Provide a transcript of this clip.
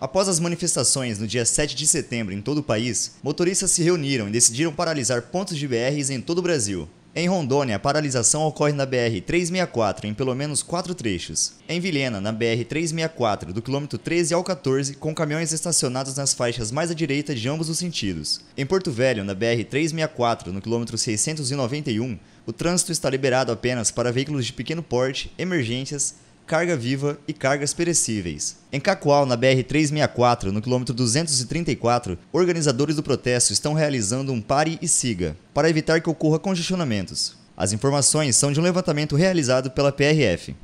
Após as manifestações no dia 7 de setembro em todo o país, motoristas se reuniram e decidiram paralisar pontos de BRs em todo o Brasil. Em Rondônia, a paralisação ocorre na BR-364 em pelo menos quatro trechos. Em Vilhena, na BR-364, do quilômetro 13 ao 14, com caminhões estacionados nas faixas mais à direita de ambos os sentidos. Em Porto Velho, na BR-364, no quilômetro 691, o trânsito está liberado apenas para veículos de pequeno porte, emergências, carga viva e cargas perecíveis. Em Cacoal, na BR-364, no quilômetro 234, organizadores do protesto estão realizando um pare e siga, para evitar que ocorra congestionamentos. As informações são de um levantamento realizado pela PRF.